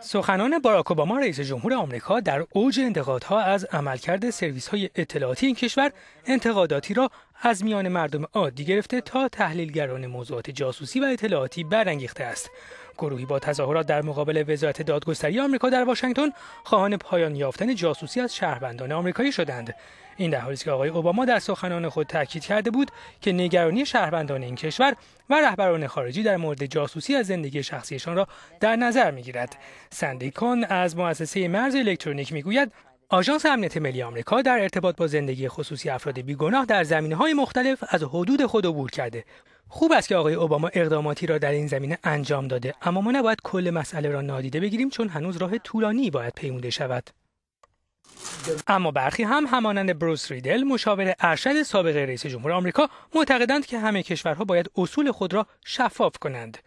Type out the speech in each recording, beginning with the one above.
سخنان باراک اوباما رئیس جمهور آمریکا در اوج انتقادها از عملکرد سرویس های اطلاعاتی این کشور انتقاداتی را از میان مردم عادی گرفته تا تحلیلگران موضوعات جاسوسی و اطلاعاتی برانگیخته است گروهی با تظاهرات در مقابل وزارت دادگستری آمریکا در واشنگتن خواهان پایان یافتن جاسوسی از شهروندان آمریکایی شدند این در حالی که آقای اوباما در سخنان خود تاکید کرده بود که نگرانی شهروندان این کشور و رهبران خارجی در مورد جاسوسی از زندگی شخصیشان را در نظر میگیرد سندیکان از مؤسسه مرز الکترونیک میگوید آژانس امنیت ملی آمریکا در ارتباط با زندگی خصوصی افراد بیگناه در زمینه های مختلف از حدود خود عبور کرده خوب است که آقای اوباما اقداماتی را در این زمینه انجام داده اما ما نباید کل مسئله را نادیده بگیریم چون هنوز راه طولانی باید پیموده شود اما برخی هم همانند بروس ریدل مشاور ارشد سابق رئیس جمهور آمریکا معتقدند که همه کشورها باید اصول خود را شفاف کنند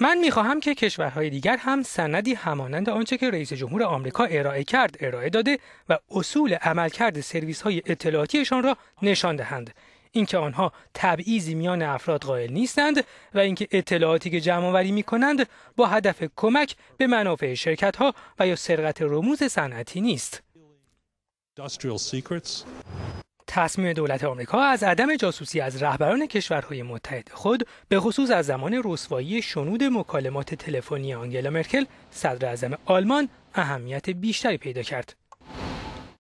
من میخواهم که کشورهای دیگر هم سندی همانند آنچه که رئیس جمهور آمریکا ارائه کرد ارائه داده و اصول عملکرد سرویس های اطلاعاتیشان را نشان دهند اینکه آنها تبعیضی میان افراد قائل نیستند و اینکه اطلاعاتی که جمع آوری می کنند با هدف کمک به منافع شرکت ها و یا سرقت رموز صنعتی نیست. تصمیم دولت آمریکا از عدم جاسوسی از رهبران کشورهای متحد خود به خصوص از زمان رسوایی شنود مکالمات تلفنی آنگلا مرکل صدر اعظم آلمان اهمیت بیشتری پیدا کرد